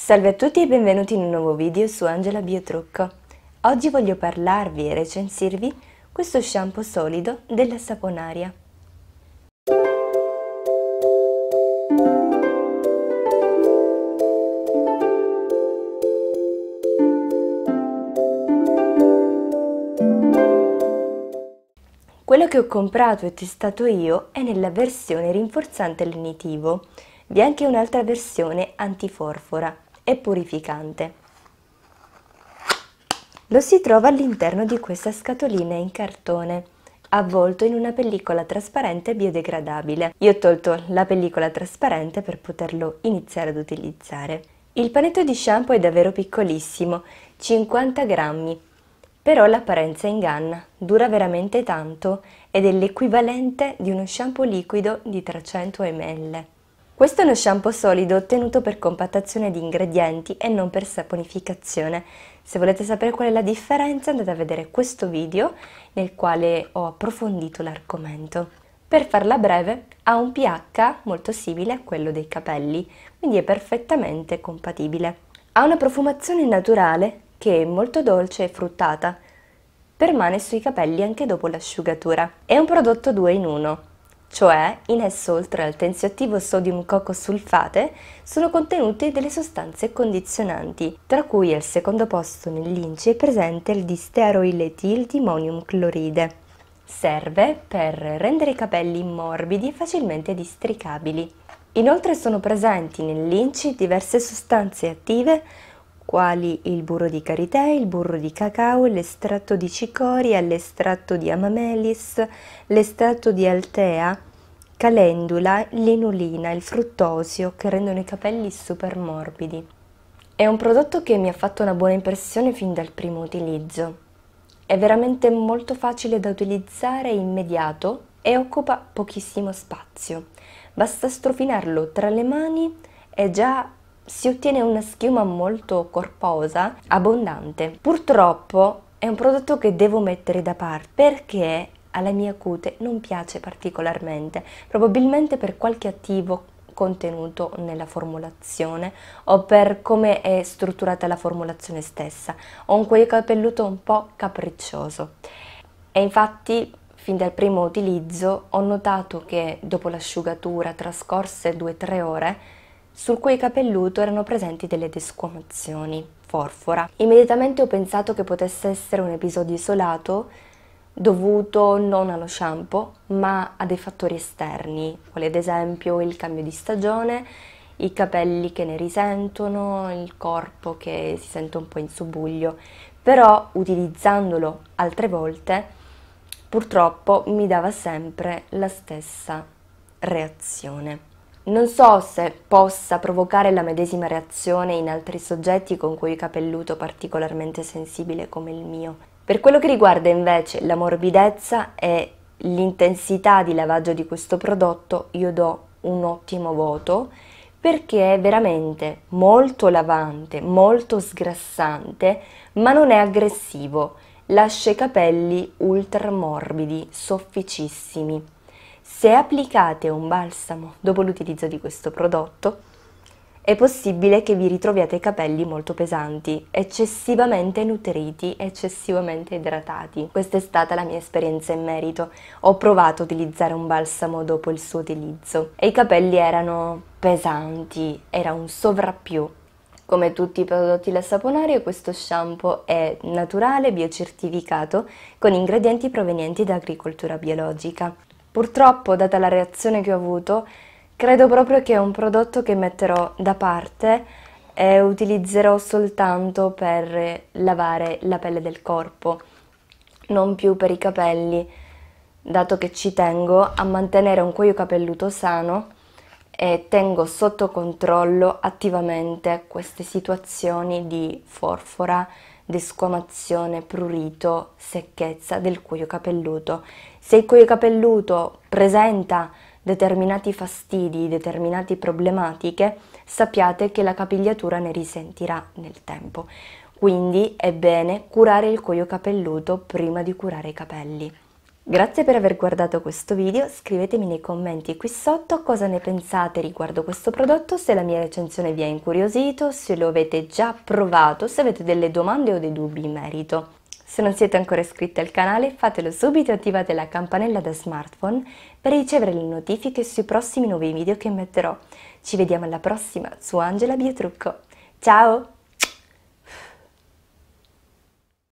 Salve a tutti e benvenuti in un nuovo video su Angela Biotrucco. Oggi voglio parlarvi e recensirvi questo shampoo solido della Saponaria. Quello che ho comprato e testato io è nella versione rinforzante lenitivo, vi è anche un'altra versione antiforfora e purificante. Lo si trova all'interno di questa scatolina in cartone, avvolto in una pellicola trasparente biodegradabile. Io ho tolto la pellicola trasparente per poterlo iniziare ad utilizzare. Il panetto di shampoo è davvero piccolissimo, 50 grammi, però l'apparenza inganna, dura veramente tanto ed è l'equivalente di uno shampoo liquido di 300 ml. Questo è uno shampoo solido ottenuto per compattazione di ingredienti e non per saponificazione. Se volete sapere qual è la differenza andate a vedere questo video nel quale ho approfondito l'argomento. Per farla breve, ha un pH molto simile a quello dei capelli, quindi è perfettamente compatibile. Ha una profumazione naturale che è molto dolce e fruttata, permane sui capelli anche dopo l'asciugatura. È un prodotto 2 in 1, cioè in esso oltre al tensioattivo sodium cocosulfate sono contenute delle sostanze condizionanti, tra cui al secondo posto nell'ince è presente il disteroiletildimonium cloride. Serve per rendere i capelli morbidi e facilmente districabili. Inoltre sono presenti nell'inci diverse sostanze attive quali il burro di karité, il burro di cacao, l'estratto di cicoria, l'estratto di amamelis, l'estratto di altea, calendula, l'inulina, il fruttosio che rendono i capelli super morbidi. È un prodotto che mi ha fatto una buona impressione fin dal primo utilizzo. È veramente molto facile da utilizzare immediato e occupa pochissimo spazio. Basta strofinarlo tra le mani e già si ottiene una schiuma molto corposa, abbondante. Purtroppo è un prodotto che devo mettere da parte perché alla mia cute non piace particolarmente, probabilmente per qualche attivo contenuto nella formulazione o per come è strutturata la formulazione stessa. Ho un cuoio capelluto un po' capriccioso e infatti fin dal primo utilizzo ho notato che dopo l'asciugatura trascorse 2-3 ore sul cui capelluto erano presenti delle desquamazioni, forfora. Immediatamente ho pensato che potesse essere un episodio isolato dovuto non allo shampoo, ma a dei fattori esterni, quali ad esempio il cambio di stagione, i capelli che ne risentono, il corpo che si sente un po' in subbuglio, però utilizzandolo altre volte purtroppo mi dava sempre la stessa reazione. Non so se possa provocare la medesima reazione in altri soggetti con cui capelluto particolarmente sensibile come il mio. Per quello che riguarda invece la morbidezza e l'intensità di lavaggio di questo prodotto, io do un ottimo voto perché è veramente molto lavante, molto sgrassante, ma non è aggressivo. Lascia i capelli ultra morbidi, sofficissimi. Se applicate un balsamo dopo l'utilizzo di questo prodotto, è possibile che vi ritroviate i capelli molto pesanti, eccessivamente nutriti, eccessivamente idratati. Questa è stata la mia esperienza in merito. Ho provato a utilizzare un balsamo dopo il suo utilizzo e i capelli erano pesanti, era un sovrappiù. Come tutti i prodotti da saponario, questo shampoo è naturale, biocertificato, con ingredienti provenienti da agricoltura biologica. Purtroppo, data la reazione che ho avuto, credo proprio che è un prodotto che metterò da parte e utilizzerò soltanto per lavare la pelle del corpo, non più per i capelli, dato che ci tengo a mantenere un cuoio capelluto sano e tengo sotto controllo attivamente queste situazioni di forfora desquamazione, prurito, secchezza del cuoio capelluto. Se il cuoio capelluto presenta determinati fastidi, determinate problematiche, sappiate che la capigliatura ne risentirà nel tempo. Quindi è bene curare il cuoio capelluto prima di curare i capelli. Grazie per aver guardato questo video, scrivetemi nei commenti qui sotto cosa ne pensate riguardo questo prodotto, se la mia recensione vi ha incuriosito, se lo avete già provato, se avete delle domande o dei dubbi in merito. Se non siete ancora iscritti al canale fatelo subito e attivate la campanella da smartphone per ricevere le notifiche sui prossimi nuovi video che metterò. Ci vediamo alla prossima su Angela Biotrucco. Ciao!